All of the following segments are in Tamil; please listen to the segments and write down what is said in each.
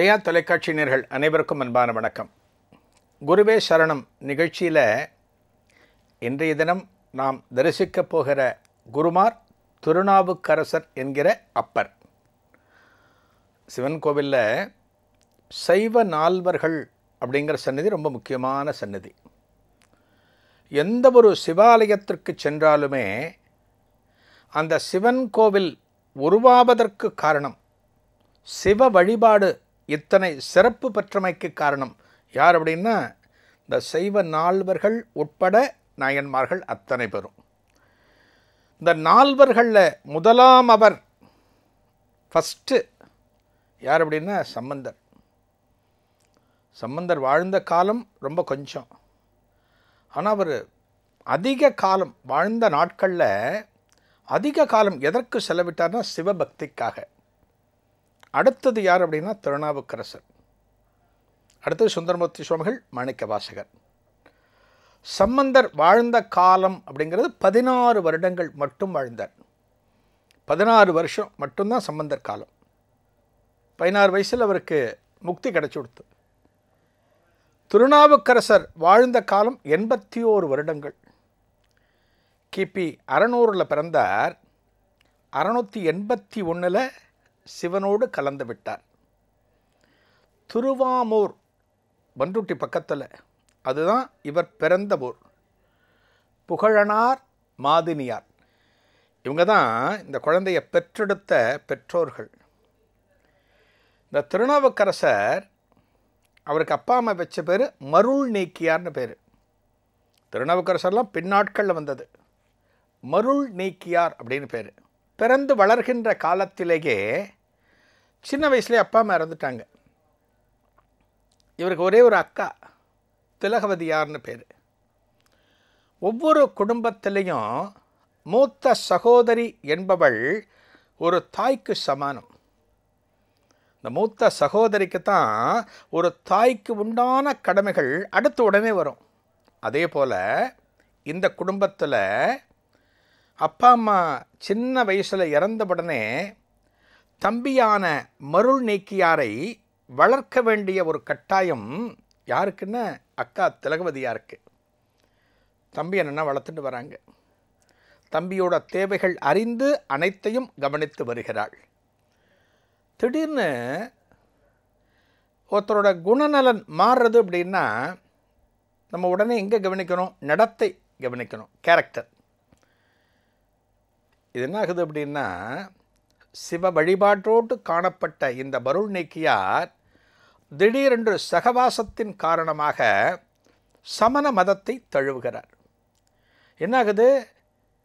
ஜெயா தொலைக்காட்சி நேர்கள் அனைவருக்கும் அன்பான வணக்கம் குருவே சரணம் நிகழ்ச்சியில் இன்றைய தினம் நாம் தரிசிக்கப் போகிற குருமார் திருநாவுக்கரசர் என்கிற அப்பர் சிவன் கோவிலில் சைவ நால்வர்கள் அப்படிங்கிற சன்னதி ரொம்ப முக்கியமான சன்னதி எந்த ஒரு சிவாலயத்திற்கு சென்றாலுமே அந்த சிவன் கோவில் உருவாவதற்கு காரணம் சிவ வழிபாடு இத்தனை சிறப்பு பற்றமைக்கு காரணம் யார் அப்படின்னா இந்த சைவ நால்வர்கள் உட்பட நாயன்மார்கள் அத்தனை பேரும் இந்த நால்வர்களில் முதலாம் அவர் ஃபஸ்ட்டு யார் அப்படின்னா சம்பந்தர் சம்பந்தர் வாழ்ந்த காலம் ரொம்ப கொஞ்சம் ஆனால் அவர் அதிக காலம் வாழ்ந்த நாட்களில் அதிக காலம் எதற்கு செலவிட்டார்னா சிவபக்திக்காக அடுத்தது யார் அப்படின்னா திருநாவுக்கரசர் அடுத்தது சுந்தரமூர்த்தி சுவாமிகள் மாணிக்க வாசகர் சம்பந்தர் வாழ்ந்த காலம் அப்படிங்கிறது பதினாறு வருடங்கள் மட்டும் வாழ்ந்தார் பதினாறு வருஷம் மட்டும்தான் சம்பந்தர் காலம் பதினாறு வயசில் அவருக்கு முக்தி கிடச்சி கொடுத்து திருநாவுக்கரசர் வாழ்ந்த காலம் எண்பத்தி ஓரு வருடங்கள் கிபி அறநூறில் பிறந்தார் அறநூற்றி எண்பத்தி ஒன்றில் சிவனோடு கலந்து விட்டார் திருவாமூர் பண்ருட்டி பக்கத்தில் அதுதான் இவர் பிறந்த ஊர் புகழனார் மாதினியார் இவங்க தான் இந்த குழந்தைய பெற்றெடுத்த பெற்றோர்கள் இந்த திருநாவுக்கரசர் அவருக்கு அப்பா அம்மா வச்ச பேர் மருள் நீக்கியார்னு பேர் திருநாவுக்கரசர்லாம் பின்னாட்களில் வந்தது மருள் நீக்கியார் அப்படின்னு பேர் பிறந்து வளர்கின்ற காலத்திலேயே சின்ன வயசுலேயே அப்பா அம்மா இறந்துட்டாங்க இவருக்கு ஒரே ஒரு அக்கா திலகவதியார்னு பேர் ஒவ்வொரு குடும்பத்திலையும் மூத்த சகோதரி என்பவள் ஒரு தாய்க்கு சமானம் இந்த மூத்த சகோதரிக்கு தான் ஒரு தாய்க்கு உண்டான கடமைகள் அடுத்து உடனே வரும் அதே போல் இந்த குடும்பத்தில் அப்பா அம்மா சின்ன வயசில் இறந்த உடனே தம்பியான மருள் நீக்கியாரை வளர்க்க வேண்டிய ஒரு கட்டாயம் யாருக்குன்னு அக்கா திலகவதியாக இருக்குது தம்பி என்ன வளர்த்துட்டு வராங்க தம்பியோட தேவைகள் அறிந்து அனைத்தையும் கவனித்து வருகிறாள் திடீர்னு ஒருத்தரோட குணநலன் மாறுறது அப்படின்னா நம்ம உடனே எங்கே கவனிக்கணும் நடத்தை கவனிக்கணும் கேரக்டர் இது என்னாகுது அப்படின்னா சிவ வழிபாட்டோடு காணப்பட்ட இந்த பருள் நீக்கியார் திடீரென்று சகவாசத்தின் காரணமாக சமண மதத்தை தழுவுகிறார் என்னாகுது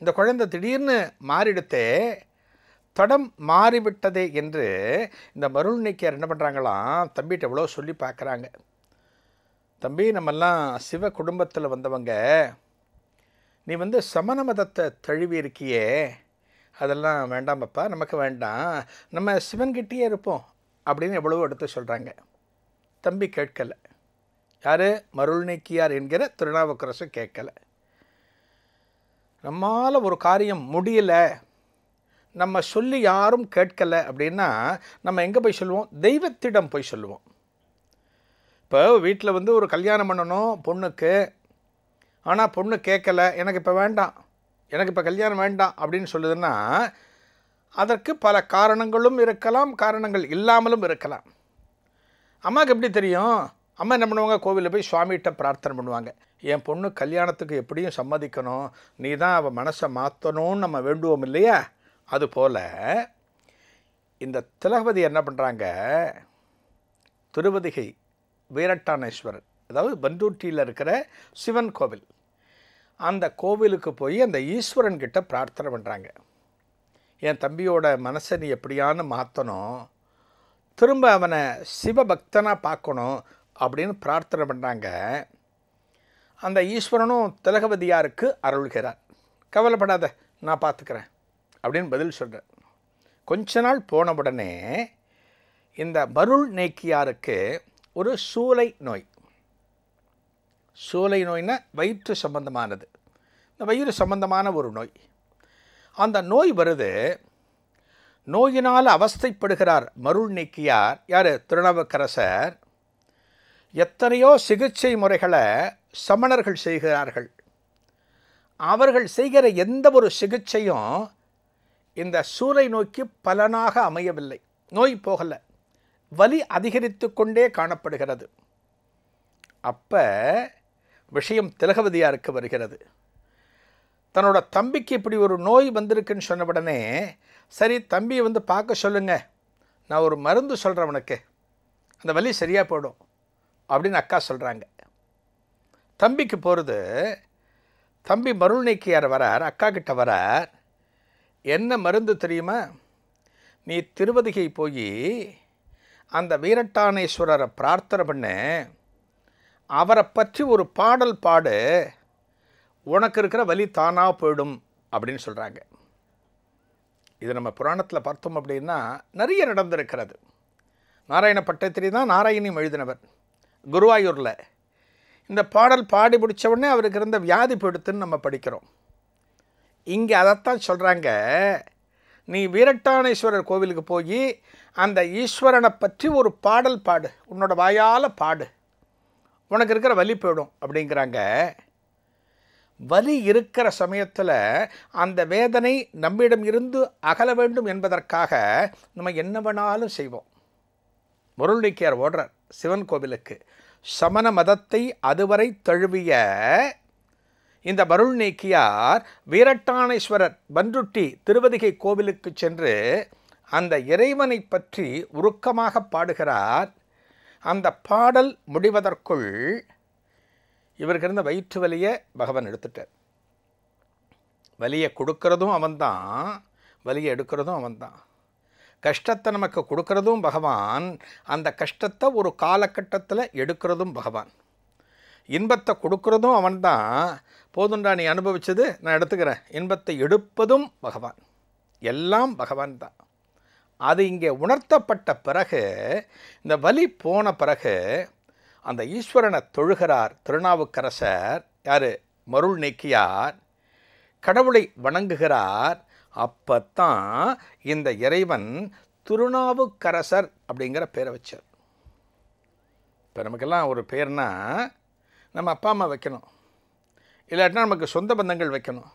இந்த குழந்தை திடீர்னு மாறிடுத்தே தடம் மாறிவிட்டதே என்று இந்த மருள் நீக்கியார் என்ன பண்ணுறாங்களாம் தம்பிகிட்ட எவ்வளோ சொல்லி பார்க்குறாங்க தம்பி நம்மெல்லாம் சிவ குடும்பத்தில் வந்தவங்க நீ வந்து சமண மதத்தை தழுவி இருக்கியே அதெல்லாம் வேண்டாம் பாப்பா நமக்கு வேண்டாம் நம்ம சிவன்கிட்டேயே இருப்போம் அப்படின்னு எவ்வளவோ எடுத்து சொல்கிறாங்க தம்பி கேட்கலை யார் மருள் நீக்கியார் என்கிற திருநாவுக்கரசு கேட்கலை நம்மால் ஒரு காரியம் முடியலை நம்ம சொல்லி யாரும் கேட்கலை அப்படின்னா நம்ம எங்கே போய் சொல்லுவோம் தெய்வத்திடம் போய் சொல்லுவோம் இப்போ வீட்டில் வந்து ஒரு கல்யாணம் பண்ணணும் பொண்ணுக்கு ஆனால் பொண்ணு கேட்கலை எனக்கு இப்போ வேண்டாம் எனக்கு இப்போ கல்யாணம் வேண்டாம் அப்படின்னு சொல்லுதுன்னா அதற்கு பல காரணங்களும் இருக்கலாம் காரணங்கள் இல்லாமலும் இருக்கலாம் அம்மாவுக்கு எப்படி தெரியும் அம்மா என்ன பண்ணுவாங்க கோவிலில் போய் சுவாமிகிட்ட பிரார்த்தனை பண்ணுவாங்க என் பொண்ணு கல்யாணத்துக்கு எப்படியும் சம்மதிக்கணும் நீ தான் அவள் மனசை மாற்றணும்னு நம்ம வேண்டுவோம் இல்லையா அதுபோல் இந்த திலகபதி என்ன பண்ணுறாங்க திருவதிகை வீரட்டானேஸ்வரர் அதாவது பந்தூட்டியில் இருக்கிற சிவன் கோவில் அந்த கோவிலுக்கு போய் அந்த ஈஸ்வரன் கிட்ட பிரார்த்தனை பண்ணுறாங்க என் தம்பியோட மனசை நீ எப்படியான்னு மாற்றணும் திரும்ப அவனை சிவபக்தனாக பார்க்கணும் அப்படின்னு பிரார்த்தனை பண்ணுறாங்க அந்த ஈஸ்வரனும் திலகவதியாருக்கு அருள்கிறார் கவலைப்படாத நான் பார்த்துக்கிறேன் அப்படின்னு பதில் சொல்கிறேன் கொஞ்ச நாள் போன உடனே இந்த பருள் நேக்கியாருக்கு ஒரு சூளை நோய் சூலை நோய்னா வயிற்று சம்பந்தமானது இந்த வயிறு சம்பந்தமான ஒரு நோய் அந்த நோய் வருது நோயினால் அவஸ்தைப்படுகிறார் மருள் நீக்கியார் யார் திருநாவுக்கரசர் எத்தனையோ சிகிச்சை முறைகளை சமணர்கள் செய்கிறார்கள் அவர்கள் செய்கிற எந்த ஒரு சிகிச்சையும் இந்த சூளை நோய்க்கு பலனாக அமையவில்லை நோய் போகலை வலி அதிகரித்து கொண்டே காணப்படுகிறது அப்போ விஷயம் திலகவதியாருக்கு வருகிறது தன்னோட தம்பிக்கு இப்படி ஒரு நோய் வந்திருக்குன்னு சொன்ன உடனே சரி தம்பியை வந்து பார்க்க சொல்லுங்க நான் ஒரு மருந்து சொல்கிறேன் உனக்கு அந்த வலி சரியாக போயிடும் அப்படின்னு அக்கா சொல்கிறாங்க தம்பிக்கு போகிறது தம்பி நீக்கியார் வரார் அக்கா கிட்ட வரார் என்ன மருந்து தெரியுமா நீ திருவதிகை போய் அந்த வீரட்டானேஸ்வரரை பிரார்த்தனை பண்ண அவரை பற்றி ஒரு பாடல் பாடு உனக்கு இருக்கிற வலி தானாக போயிடும் அப்படின்னு சொல்கிறாங்க இது நம்ம புராணத்தில் பார்த்தோம் அப்படின்னா நிறைய நடந்திருக்கிறது நாராயண பட்டத்திரி தான் நாராயணியும் எழுதினவர் குருவாயூரில் இந்த பாடல் பாடி பிடிச்ச உடனே அவருக்கு இருந்த வியாதி போயிடுத்துன்னு நம்ம படிக்கிறோம் இங்கே அதைத்தான் சொல்கிறாங்க நீ வீரட்டானேஸ்வரர் கோவிலுக்கு போய் அந்த ஈஸ்வரனை பற்றி ஒரு பாடல் பாடு உன்னோட வாயால் பாடு உனக்கு இருக்கிற வலி போயிடும் அப்படிங்கிறாங்க வலி இருக்கிற சமயத்தில் அந்த வேதனை நம்மிடம் இருந்து அகல வேண்டும் என்பதற்காக நம்ம என்ன வேணாலும் செய்வோம் முருள்நீக்கியார் ஓடுறார் சிவன் கோவிலுக்கு சமண மதத்தை அதுவரை தழுவிய இந்த பருள் நீக்கியார் வீரட்டானேஸ்வரர் பன்ருட்டி திருவதிகை கோவிலுக்கு சென்று அந்த இறைவனை பற்றி உருக்கமாக பாடுகிறார் அந்த பாடல் முடிவதற்குள் இவருக்கு இருந்த வயிற்று வலியை பகவான் எடுத்துட்டார் வலியை கொடுக்கறதும் அவன்தான் வலியை எடுக்கிறதும் அவன்தான் கஷ்டத்தை நமக்கு கொடுக்கறதும் பகவான் அந்த கஷ்டத்தை ஒரு காலகட்டத்தில் எடுக்கிறதும் பகவான் இன்பத்தை கொடுக்கறதும் அவன்தான் போதுண்டா நீ அனுபவித்தது நான் எடுத்துக்கிறேன் இன்பத்தை எடுப்பதும் பகவான் எல்லாம் பகவான் தான் அது இங்கே உணர்த்தப்பட்ட பிறகு இந்த வலி போன பிறகு அந்த ஈஸ்வரனை தொழுகிறார் திருநாவுக்கரசர் யார் மருள் நீக்கியார் கடவுளை வணங்குகிறார் அப்பத்தான் இந்த இறைவன் திருநாவுக்கரசர் அப்படிங்கிற பேரை வச்சார் இப்போ நமக்கெல்லாம் ஒரு பேர்னா நம்ம அப்பா அம்மா வைக்கணும் இல்லாட்டினா நமக்கு சொந்த பந்தங்கள் வைக்கணும்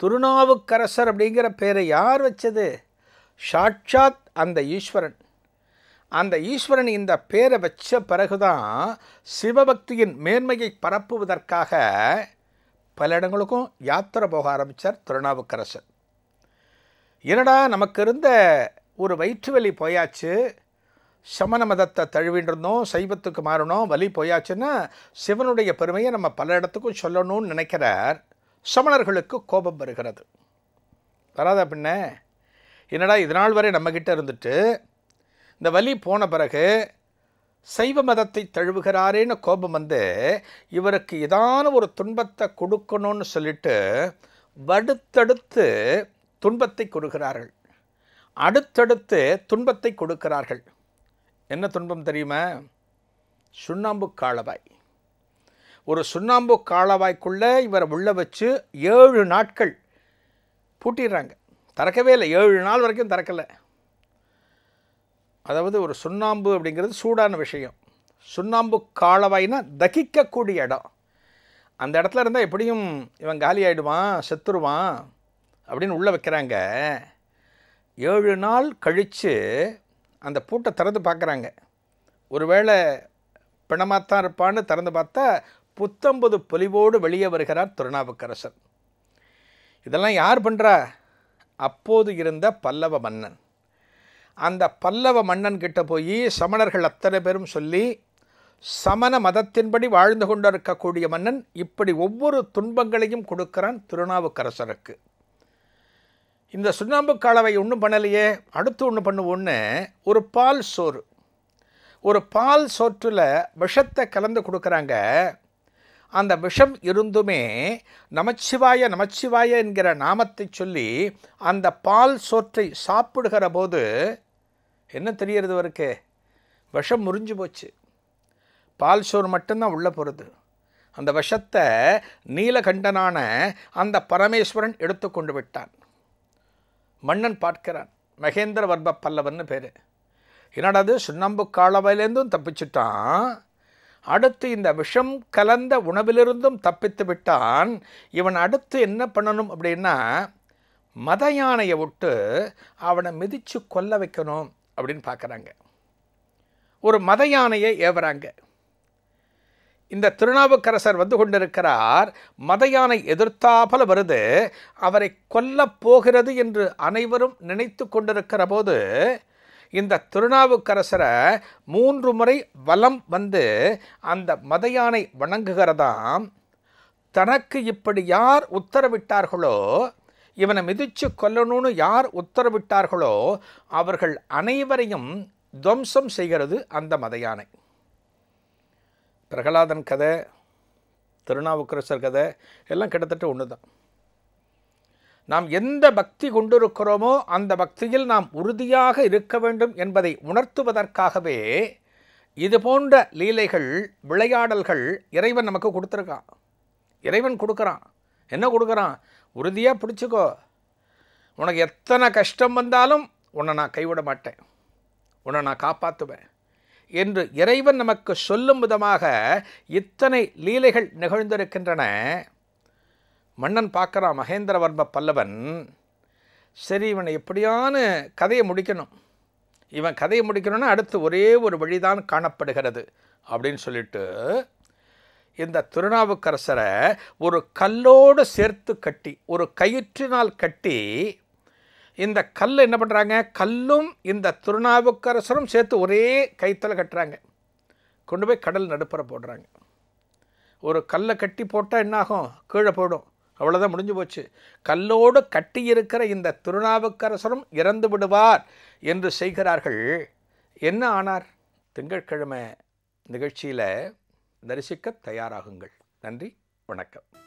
திருநாவுக்கரசர் அப்படிங்கிற பேரை யார் வச்சது சாட்சாத் அந்த ஈஸ்வரன் அந்த ஈஸ்வரன் இந்த பேரை வச்ச பிறகுதான் சிவபக்தியின் மேன்மையை பரப்புவதற்காக பல இடங்களுக்கும் யாத்திரை போக ஆரம்பித்தார் திருநாவுக்கரசர் என்னடா நமக்கு இருந்த ஒரு வயிற்று வலி போயாச்சு சமண மதத்தை தழுவின்றிருந்தோம் சைவத்துக்கு மாறணும் வலி போயாச்சுன்னா சிவனுடைய பெருமையை நம்ம பல இடத்துக்கும் சொல்லணும்னு நினைக்கிறார் சமணர்களுக்கு கோபம் வருகிறது வராதா பின்ன என்னடா இதனால் வரை நம்மகிட்ட இருந்துட்டு இந்த வலி போன பிறகு சைவ மதத்தை தழுவுகிறாரேன்னு கோபம் வந்து இவருக்கு ஏதான ஒரு துன்பத்தை கொடுக்கணும்னு சொல்லிட்டு வடுத்தடுத்து துன்பத்தை கொடுக்கிறார்கள் அடுத்தடுத்து துன்பத்தை கொடுக்கிறார்கள் என்ன துன்பம் தெரியுமா சுண்ணாம்பு காலவாய் ஒரு சுண்ணாம்பு காளவாய்க்குள்ளே இவரை உள்ள வச்சு ஏழு நாட்கள் பூட்டிடுறாங்க திறக்கவே இல்லை ஏழு நாள் வரைக்கும் திறக்கலை அதாவது ஒரு சுண்ணாம்பு அப்படிங்கிறது சூடான விஷயம் சுண்ணாம்பு காலவாய்னா தகிக்கக்கூடிய இடம் அந்த இடத்துல இருந்தால் எப்படியும் இவன் காலி ஆகிடுவான் செத்துருவான் அப்படின்னு உள்ளே வைக்கிறாங்க ஏழு நாள் கழித்து அந்த பூட்டை திறந்து பார்க்குறாங்க ஒருவேளை தான் இருப்பான்னு திறந்து பார்த்தா புத்தம்பது பொலிவோடு வெளியே வருகிறார் திருநாவுக்கரசர் இதெல்லாம் யார் பண்ணுறா அப்போது இருந்த பல்லவ மன்னன் அந்த பல்லவ மன்னன் கிட்ட போய் சமணர்கள் அத்தனை பேரும் சொல்லி சமண மதத்தின்படி வாழ்ந்து கொண்டிருக்கக்கூடிய மன்னன் இப்படி ஒவ்வொரு துன்பங்களையும் கொடுக்கிறான் திருநாவுக்கரசருக்கு இந்த சுண்ணாம்பு காலவை ஒன்றும் பண்ணலையே அடுத்து ஒன்று பண்ணுவோன்னு ஒரு பால் சோறு ஒரு பால் சோற்றில் விஷத்தை கலந்து கொடுக்குறாங்க அந்த விஷம் இருந்துமே நமச்சிவாய நமச்சிவாய என்கிற நாமத்தை சொல்லி அந்த பால் சோற்றை சாப்பிடுகிற போது என்ன தெரியறது அவருக்கு விஷம் முறிஞ்சு போச்சு பால் சோறு மட்டும்தான் உள்ளே போகிறது அந்த விஷத்தை நீலகண்டனான அந்த பரமேஸ்வரன் எடுத்து கொண்டு விட்டான் மன்னன் பார்க்கிறான் மகேந்திர வர்ப பல்லவன் பேர் என்னடாது சுண்ணாம்பு காலவையிலேருந்தும் தப்பிச்சுட்டான் அடுத்து இந்த விஷம் கலந்த உணவிலிருந்தும் தப்பித்து விட்டான் இவன் அடுத்து என்ன பண்ணணும் அப்படின்னா மத யானையை விட்டு அவனை மிதித்து கொல்ல வைக்கணும் அப்படின்னு பார்க்குறாங்க ஒரு மத யானையை ஏவுறாங்க இந்த திருநாவுக்கரசர் வந்து கொண்டிருக்கிறார் மத யானை எதிர்த்தாபல வருது அவரை கொல்ல போகிறது என்று அனைவரும் நினைத்து கொண்டிருக்கிற போது இந்த திருநாவுக்கரசரை மூன்று முறை வலம் வந்து அந்த மதையானை வணங்குகிறதாம் தனக்கு இப்படி யார் உத்தரவிட்டார்களோ இவனை மிதிச்சு கொல்லணும்னு யார் உத்தரவிட்டார்களோ அவர்கள் அனைவரையும் துவம்சம் செய்கிறது அந்த மதையானை பிரகலாதன் கதை திருநாவுக்கரசர் கதை எல்லாம் கிட்டத்தட்ட ஒன்று தான் நாம் எந்த பக்தி கொண்டிருக்கிறோமோ அந்த பக்தியில் நாம் உறுதியாக இருக்க வேண்டும் என்பதை உணர்த்துவதற்காகவே இது போன்ற லீலைகள் விளையாடல்கள் இறைவன் நமக்கு கொடுத்துருக்கான் இறைவன் கொடுக்குறான் என்ன கொடுக்குறான் உறுதியாக பிடிச்சிக்கோ உனக்கு எத்தனை கஷ்டம் வந்தாலும் உன்னை நான் கைவிட மாட்டேன் உன்னை நான் காப்பாற்றுவேன் என்று இறைவன் நமக்கு சொல்லும் விதமாக இத்தனை லீலைகள் நிகழ்ந்திருக்கின்றன மன்னன் பார்க்குறான் மகேந்திரவர்ம பல்லவன் சரி இவனை எப்படியான கதையை முடிக்கணும் இவன் கதையை முடிக்கணும்னா அடுத்து ஒரே ஒரு வழிதான் காணப்படுகிறது அப்படின்னு சொல்லிட்டு இந்த திருநாவுக்கரசரை ஒரு கல்லோடு சேர்த்து கட்டி ஒரு கயிற்றினால் கட்டி இந்த கல் என்ன பண்ணுறாங்க கல்லும் இந்த திருநாவுக்கரசரும் சேர்த்து ஒரே கைத்தில் கட்டுறாங்க கொண்டு போய் கடல் நடுப்புற போடுறாங்க ஒரு கல்லை கட்டி போட்டால் என்னாகும் கீழே போடும் அவ்வளோதான் முடிஞ்சு போச்சு கல்லோடு கட்டியிருக்கிற இந்த திருநாவுக்கரசரும் இறந்து விடுவார் என்று செய்கிறார்கள் என்ன ஆனார் திங்கட்கிழமை நிகழ்ச்சியில் தரிசிக்க தயாராகுங்கள் நன்றி வணக்கம்